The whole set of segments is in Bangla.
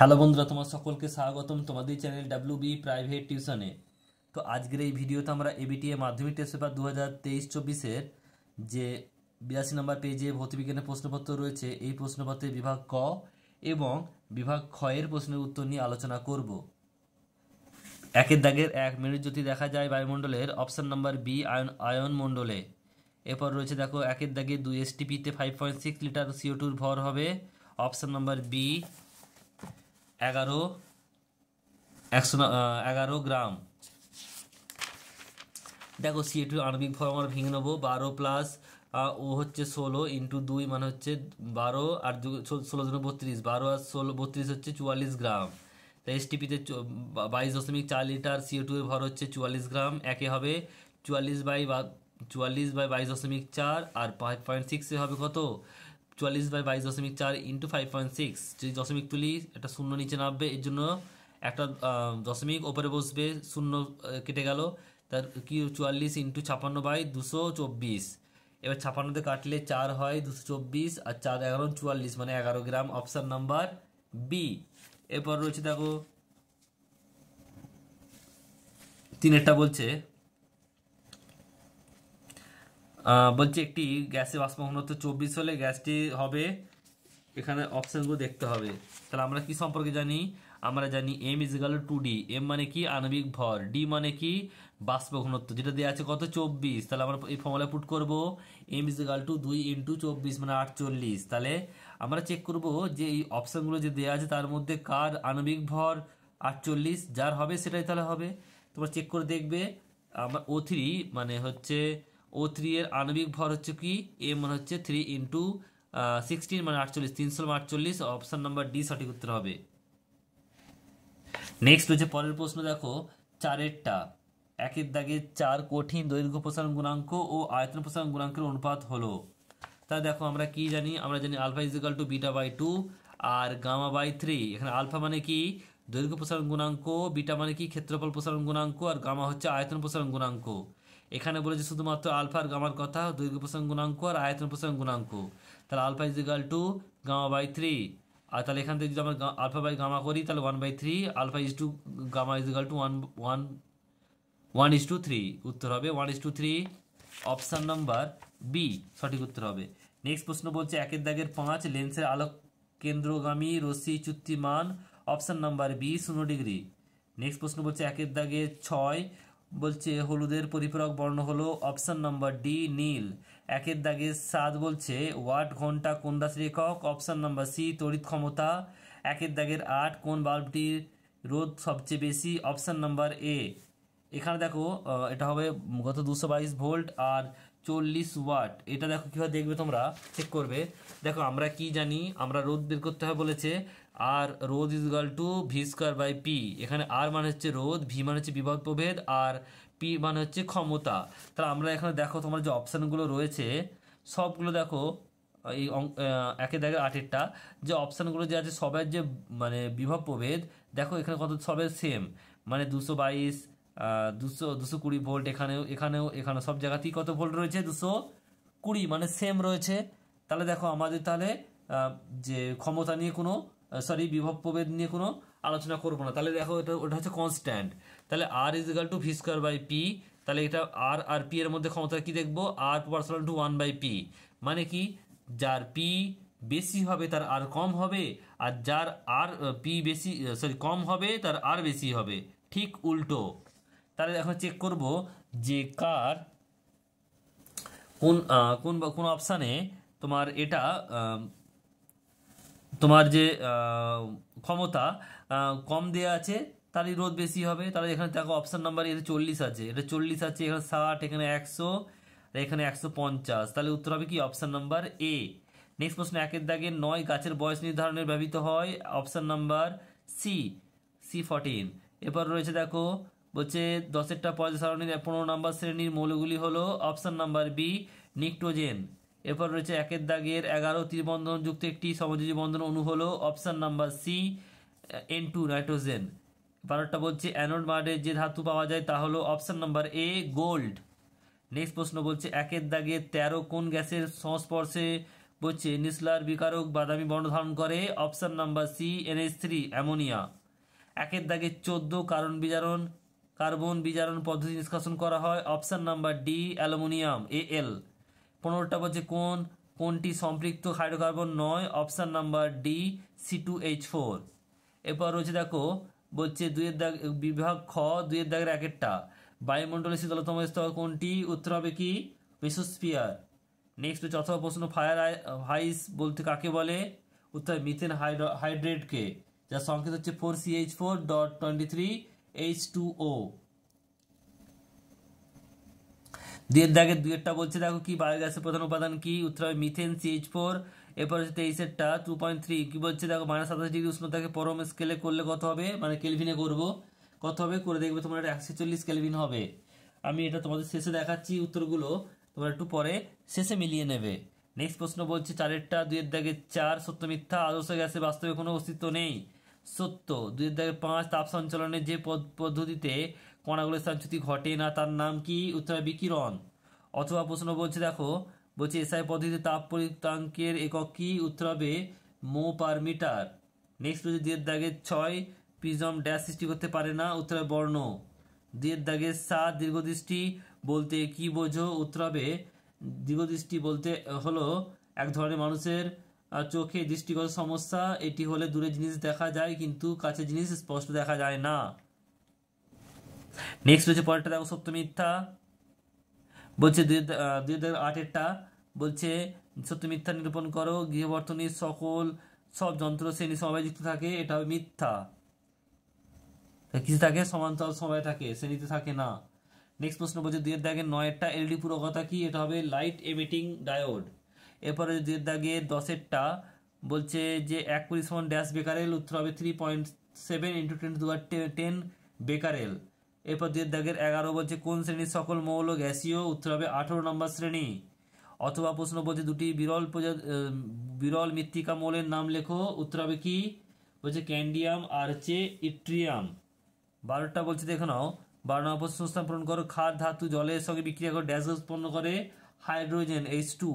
হ্যালো বন্ধুরা তোমার সকলকে স্বাগতম তোমাদের চ্যানেল ডাব্লিউ বি প্রাইভেট টিউশনে তো আজকের এই ভিডিওতে আমরা এবিটিএ মাধ্যমিক টেস্ট পেপার দু হাজার তেইশ চব্বিশের যে বিরাশি নাম্বার পেজে ভৌতবিজ্ঞানের প্রশ্নপত্র রয়েছে এই প্রশ্নপত্রে বিভাগ ক এবং বিভাগ ক্ষয়ের প্রশ্নের উত্তর নিয়ে আলোচনা করব একের দাগের এক মেরুজ্যোতি দেখা যায় বায়ুমণ্ডলের অপশান নাম্বার বি আয়ন আয়ন মণ্ডলে এরপর রয়েছে দেখো একের দাগে দুই এসটিপিতে five point six litre CO টুর ভর হবে অপশান নাম্বার বি এগারো একশো এগারো গ্রাম দেখো সি টু আণবিক ফর্ম আমরা ভেঙে নেবো বারো প্লাস ও হচ্ছে ষোলো ইন্টু দুই মানে হচ্ছে বারো আর দু ষোলো দুটো বত্রিশ বারো আর ষোলো বত্রিশ হচ্ছে চুয়াল্লিশ গ্রাম তাই এসটিপিতে বাইশ দশমিক চার লিটার সিও টু এর ভর হচ্ছে চুয়াল্লিশ গ্রাম একে হবে চুয়াল্লিশ বাই বা চুয়াল্লিশ বাই বাইশ দশমিক চার আর পাঁচ পয়েন্ট সিক্সে হবে কত চুয়াল্লিশ বাই বাইশ দশমিক চার ইন্টু ফাইভ পয়েন্ট সিক্স যদি দশমিক তুলি একটা শূন্য নিচে নামবে এর জন্য একটা দশমিক ওপরে বসবে শূন্য কেটে গেল তার কি চুয়াল্লিশ ইন্টু ছাপান্ন বাই দুশো চব্বিশ এবার ছাপান্নতে কাটলে চার হয় দুশো চব্বিশ আর চার এগারো মানে চুয়াল্লিশ মানে এগারো গ্রাম অপশান নাম্বার বি এরপর রয়েছে দেখো তিনেরটা বলছে বলছি একটি গ্যাসে বাষ্প ঘনত্ব চব্বিশ হলে গ্যাসটি হবে এখানে অপশানগুলো দেখতে হবে তাহলে আমরা কি সম্পর্কে জানি আমরা জানি এম গেল টু ডি এম মানে কি আণবিক ভর ডি মানে কি বাষ্প ঘনত্ব যেটা দেওয়া আছে কত চব্বিশ তাহলে আমরা এই ফর্মুলা পুট করব এম গেল টু দুই ইন্টু চব্বিশ মানে আটচল্লিশ তাহলে আমরা চেক করব যে এই অপশানগুলো যে দেওয়া আছে তার মধ্যে কার আণবিক ভর আটচল্লিশ যার হবে সেটাই তাহলে হবে তোমরা চেক করে দেখবে আমার ও থ্রি মানে হচ্ছে ও থ্রি এর আণবিক ভর হচ্ছে কি এ মানে হচ্ছে থ্রি ইন্টু সিক্সটিন মানে আটচল্লিশ তিনশো মানে আটচল্লিশ অপশান নাম্বার ডি সঠিক উত্তর হবে নেক্সট হচ্ছে পরের প্রশ্ন দেখো চারেরটা একের দাগে চার কঠিন দৈর্ঘ্য প্রসারণ গুণাঙ্ক ও আয়তন প্রসারণ গুণাঙ্কের অনুপাত হলো তা দেখো আমরা কি জানি আমরা জানি alpha is equal to beta by two আর গামা বাই থ্রি এখানে আলফা মানে কি দৈর্ঘ্য প্রসারণ গুণাঙ্ক বিটা মানে কি ক্ষেত্রফল প্রসারণ গুণাঙ্ক আর গামা হচ্ছে আয়তন প্রসারণ গুণাঙ্ক এখানে বলেছে শুধুমাত্র আলফার গামার কথা দৈর্ঘ্য প্রসঙ্গ গুণাঙ্ক আর আয়তন প্রসঙ্গ গুণাঙ্ক তাহলে alpha is equal to gamma by three আর তাহলে এখান থেকে যদি আমরা আলফা বাই গামা করি তাহলে one by three alpha is to gamma is equal to one one one is to three উত্তর হবে one is to three option number B সঠিক উত্তর হবে নেক্সট প্রশ্ন বলছে একের দাগের পাঁচ লেন্সের আলোক কেন্দ্রগামী রশ্মি চুক্তি মান অপশান নাম্বার বি শূন্য ডিগ্রি নেক্সট প্রশ্ন বলছে একের দাগে ছয় বলছে হলুদের পরিপূরক বর্ণ হলো অপশান নম্বর ডি নীল একের দাগে সাদ বলছে ওয়াট ঘন্টা কোন রাশির একক অপশান নম্বর সি তড়িৎ ক্ষমতা একের দাগের আট কোন বাল্বটির রোদ সবচেয়ে বেশি অপশান নম্বর এ এখানে দেখো এটা হবে গত দুশো বাইশ ভোল্ট আর চল্লিশ ওয়াট এটা দেখো কীভাবে দেখবে তোমরা চেক করবে দেখো আমরা কি জানি আমরা রোদ বের করতে হবে বলেছে আর রোদ is equal to V square by P এখানে আর মানে হচ্ছে রোদ ভি মানে হচ্ছে বিভব প্রভেদ আর পি মানে হচ্ছে ক্ষমতা তাহলে আমরা এখানে দেখো তোমার যে অপশানগুলো রয়েছে সবগুলো দেখো এই একে দেখে আটেরটা যে অপশানগুলো যে আছে সবার যে মানে বিভব প্রভেদ দেখো এখানে কত সবের সেম মানে দুশো বাইশ দুশো দুশো কুড়ি ভোল্ট এখানেও এখানেও এখানে সব জায়গাতেই কত ভোল্ট রয়েছে দুশো কুড়ি মানে সেম রয়েছে তাহলে দেখো আমাদের তাহলে যে ক্ষমতা নিয়ে কোনো সরি বিভব প্রভেদ নিয়ে কোনো আলোচনা করবো না তাহলে দেখো এটা ওটা হচ্ছে কনস্ট্যান্ট তাহলে R is equal to V by P তাহলে এটা আর আর পি এর মধ্যে ক্ষমতা কি দেখবো R proportional to one by P মানে কি যার পি বেশি হবে তার আর কম হবে আর যার আর পি বেশি সরি কম হবে তার আর বেশি হবে ঠিক উল্টো তাহলে এখন চেক করব যে কার কোন কোন কোন অপশানে তোমার এটা তোমার যে ক্ষমতা কম দেওয়া আছে তারই রোদ বেশি হবে তাহলে এখানে দেখো অপশান নাম্বার এটা চল্লিশ আছে এটা চল্লিশ আছে এখানে ষাট এখানে একশো এখানে একশো পঞ্চাশ তাহলে উত্তর হবে কি অপশান নাম্বার এ নেক্সট প্রশ্ন একের দাগে নয় গাছের বয়স নির্ধারণের ব্যবহৃত হয় option number C C fourteen এরপর রয়েছে দেখো বলছে দশেরটা পর্যায় সারণীর পনেরো নম্বর শ্রেণীর মৌলগুলি হলো অপশান নাম্বার বি নিক্টোজেন এরপর রয়েছে একের দাগের এগারো ত্রিবন্ধনযুক্ত একটি সমযোজী বন্ধন অণু হলো option number C N two nitrogen বারোটা বলছে অ্যানোড মার্ডে যে ধাতু পাওয়া যায় তা হলো option number A gold next প্রশ্ন বলছে একের দাগে তেরো কোন গ্যাসের সংস্পর্শে বলছে নিসলার বিকারক বাদামি বর্ণ ধারণ করে option number C NS three ammonia একের দাগে চোদ্দ কারণ বিচারণ কার্বন বিজারণ পদ্ধতি নিষ্কাশন করা হয় option number D aluminium A L পনেরোটা বলছে কোন কোনটি সম্পৃক্ত হাইড্রোকার্বন নয় option number D C two H four এরপর রয়েছে দেখো বলছে দুয়ের দাগ বিভাগ খ দুয়ের দাগের এক একটা বায়ুমণ্ডলের শীতলতম স্তর কোনটি উত্তর হবে কি মেসোস্পিয়ার নেক্সট হচ্ছে অথবা প্রশ্ন ফায়ার হাইস বলতে কাকে বলে উত্তর মিথেন হাইড্রো হাইড্রেটকে যার সংকেত হচ্ছে four C H four dot twenty three H two O দুয়ের দাগে দুয়েরটা বলছে দেখো কি বায়োগ্যাসের প্রধান উপাদান কি উত্তর হবে মিথেন সিএইচ ফোর এরপর হচ্ছে তেইশেরটা টু পয়েন্ট থ্রি কী বলছে দেখো মাইনাস সাতাশ ডিগ্রি উষ্ণতাকে পরম স্কেলে করলে কত হবে মানে কেলভিনে করব কত হবে করে দেখবে তোমার এটা একশো চল্লিশ কেলভিন হবে আমি এটা তোমাদের শেষে দেখাচ্ছি উত্তরগুলো তোমরা একটু পরে শেষে মিলিয়ে নেবে নেক্সট প্রশ্ন বলছে চারেরটা দুয়ের দাগে চার সত্য মিথ্যা আদর্শ গ্যাসের বাস্তবে কোনো অস্তিত্ব নেই সত্য দুই দাগে পাঁচ তাপ সঞ্চালনের যে পদ্ধতিতে কণাগুলোর স্থানচ্যুতি ঘটে না তার নাম কি উত্তর বিকিরণ অথবা প্রশ্ন বলছে দেখো বলছে এসআই পদ্ধতিতে তাপ পরিতাঙ্কের একক কি উত্তর হবে মো পার মিটার নেক্সট বলছে দুয়ের দাগের ছয় প্রিজম ড্যাশ সৃষ্টি করতে পারে না উত্তর বর্ণ দুয়ের দাগের সাত দীর্ঘদৃষ্টি বলতে কি বোঝো উত্তর হবে দীর্ঘদৃষ্টি বলতে হলো এক ধরনের মানুষের চোখে দৃষ্টিগত সমস্যা এটি হলে দূরে জিনিস দেখা যায় কিন্তু কাছে জিনিস স্পষ্ট দেখা যায় না নেক্সট হচ্ছে পরেরটা দেখো সত্য মিথ্যা বলছে দুই হাজার আটেরটা বলছে সত্য মিথ্যা নিরূপণ করো গৃহবর্তনী সকল সব যন্ত্র শ্রেণী সবাই যুক্ত থাকে এটা মিথ্যা কিছু থাকে সমান্তরাল সবাই থাকে শ্রেণীতে থাকে না নেক্সট প্রশ্ন বলছে দুই দেখে নয়েরটা এলডি পুরো কথা কি এটা হবে লাইট এমিটিং ডায়োড এরপরে যদি দাগে দশেরটা বলছে যে এক কুড়ি সমান ড্যাশ বেকারেল উত্তর হবে three point seven into ten to ten becquerel এরপর দুয়ের দাগের এগারো বলছে কোন শ্রেণীর সকল মৌল গ্যাসীয় উত্তর হবে আঠেরো নম্বর শ্রেণী অথবা প্রশ্ন বলছে দুটি বিরল বিরল মৃত্তিকা মৌলের নাম লেখো উত্তর হবে কি বলছে ক্যান্ডিয়াম আর ইট্রিয়াম বারোটা বলছে দেখে নাও বারো নম্বর স্থান পূরণ করো খার ধাতু জলের সঙ্গে বিক্রিয়া করে ড্যাশ উৎপন্ন করে হাইড্রোজেন এইচ টু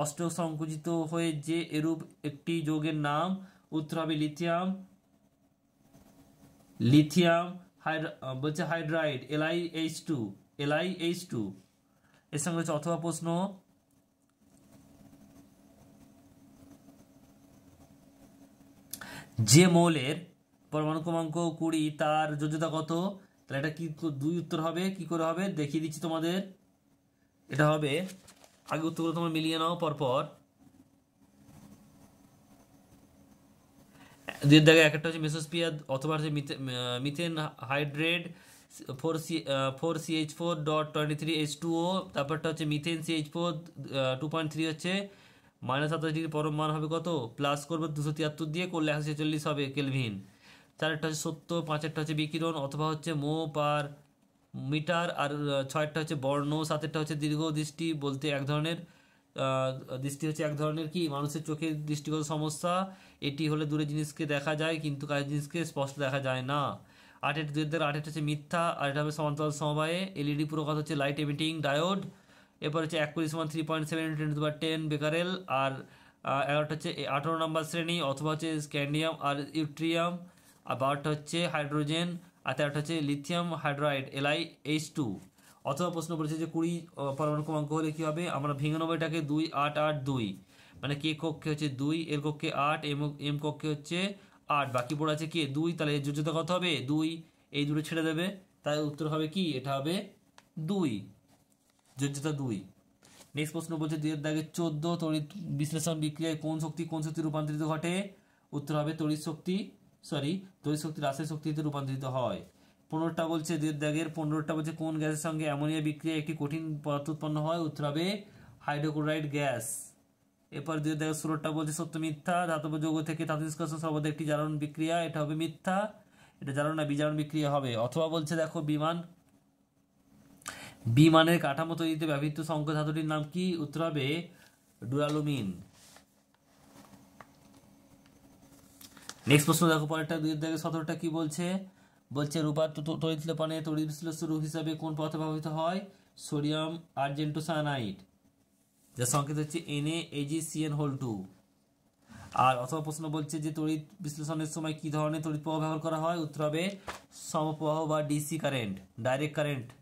অষ্ট সংকুচিত হয়ে যে এরূপ একটি যোগের নাম উত্তর হবে লিথিয়াম লিথিয়াম বলছে hydride LI H two LI H two এর সঙ্গে হচ্ছে অথবা প্রশ্ন যে মৌলের পরমাণু ক্রমাঙ্ক কুড়ি তার যোজ্যতা কত তাহলে এটা কি দুই উত্তর হবে কি করে হবে দেখিয়ে দিচ্ছি তোমাদের এটা হবে আগে উত্তরগুলো তোমরা মিলিয়ে নাও পর দুই এক একটা হচ্ছে মেসোস্পিয়া অথবা হচ্ছে methane hydrate four C four C H four dot twenty three H two O তারপরটা হচ্ছে methane C H four two point three হচ্ছে মাইনাস সাতাশ ডিগ্রি পরম মান হবে কত প্লাস করবে দুশো তিয়াত্তর দিয়ে করলে একশো ছেচল্লিশ হবে কেলভিন চারেরটা হচ্ছে সত্য পাঁচেরটা হচ্ছে বিকিরণ অথবা হচ্ছে মো পার মিটার আর ছয়টা হচ্ছে বর্ণ সাতেরটা হচ্ছে দীর্ঘ দৃষ্টি বলতে এক ধরনের দৃষ্টি হচ্ছে এক ধরনের কি মানুষের চোখে দৃষ্টিগত সমস্যা এটি হলে দূরে জিনিসকে দেখা যায় কিন্তু কাজ জিনিসকে স্পষ্ট দেখা যায় না আটের দুই হাজার আটের হচ্ছে মিথ্যা আর এটা হবে সমান্তরাল সমবায়ে এলইডি পুরো কথা হচ্ছে লাইট এমিটিং ডায়োড এরপর হচ্ছে এক কুড়ি সমান থ্রি পয়েন্ট সেভেন টেন বা টেন বেকারেল আর এগারোটা হচ্ছে আঠারো নম্বর শ্রেণী অথবা হচ্ছে স্ক্যান্ডিয়াম আর ইউট্রিয়াম আর বারোটা হচ্ছে হাইড্রোজেন আর একটা হচ্ছে lithium hydride LI H two অথবা প্রশ্ন করেছে যে কুড়ি পরমাণু ক্রমাঙ্ক হলে কী হবে আমরা ভেঙে নেবো এটাকে দুই আট আট দুই মানে কে কক্ষে হচ্ছে দুই এর কক্ষে আট এম এম কক্ষে হচ্ছে আট বাকি পড়ে আছে কে দুই তাহলে এর যোজ্যতা কত হবে দুই এই দুটো ছেড়ে দেবে তাই উত্তর হবে কি এটা হবে দুই যোজ্যতা দুই নেক্সট প্রশ্ন বলছে দুই এর দাগে চোদ্দ তড়িৎ বিশ্লেষণ বিক্রিয়ায় কোন শক্তি কোন শক্তি রূপান্তরিত ঘটে উত্তর হবে তড়িৎ শক্তি সরি তড়িৎ শক্তি রাসায়নিক শক্তিতে রূপান্তরিত হয় পনেরোটা বলছে দেড় পনেরোটা বলছে কোন গ্যাসের সঙ্গে অ্যামোনিয়া বিক্রিয়া একটি কঠিন পদার্থ উৎপন্ন হয় উত্তর হবে হাইড্রোক্লোরাইড গ্যাস এরপর দুই হাজার ষোলোটা বলছে সত্য মিথ্যা ধাতব যৌগ থেকে ধাতু নিষ্কাশন সর্বদা একটি জারণ বিক্রিয়া এটা হবে মিথ্যা এটা জারণ না বিজারণ বিক্রিয়া হবে অথবা বলছে দেখো বিমান বিমানের কাঠামো তৈরিতে ব্যবহৃত সংখ্যা ধাতুটির নাম কি উত্তর হবে ডুরালুমিন নেক্সট প্রশ্ন দেখো পরেরটা দুই দেখে সতেরোটা কি বলছে বলছে রূপার তড়িৎ পানে তড়িৎ বিশ্লেষণ রূপ হিসাবে কোন পথে ব্যবহৃত হয় সোডিয়াম আর্জেন্টোসায়ানাইট যার সংকেত হচ্ছে N A AG N whole two আর অথবা প্রশ্ন বলছে যে তড়িৎ বিশ্লেষণের সময় কি ধরনের তড়িৎ প্রবাহ ব্যবহার করা হয় উত্তর হবে সমপ্রবাহ বা ডিসি কারেন্ট ডাইরেক্ট কারেন্ট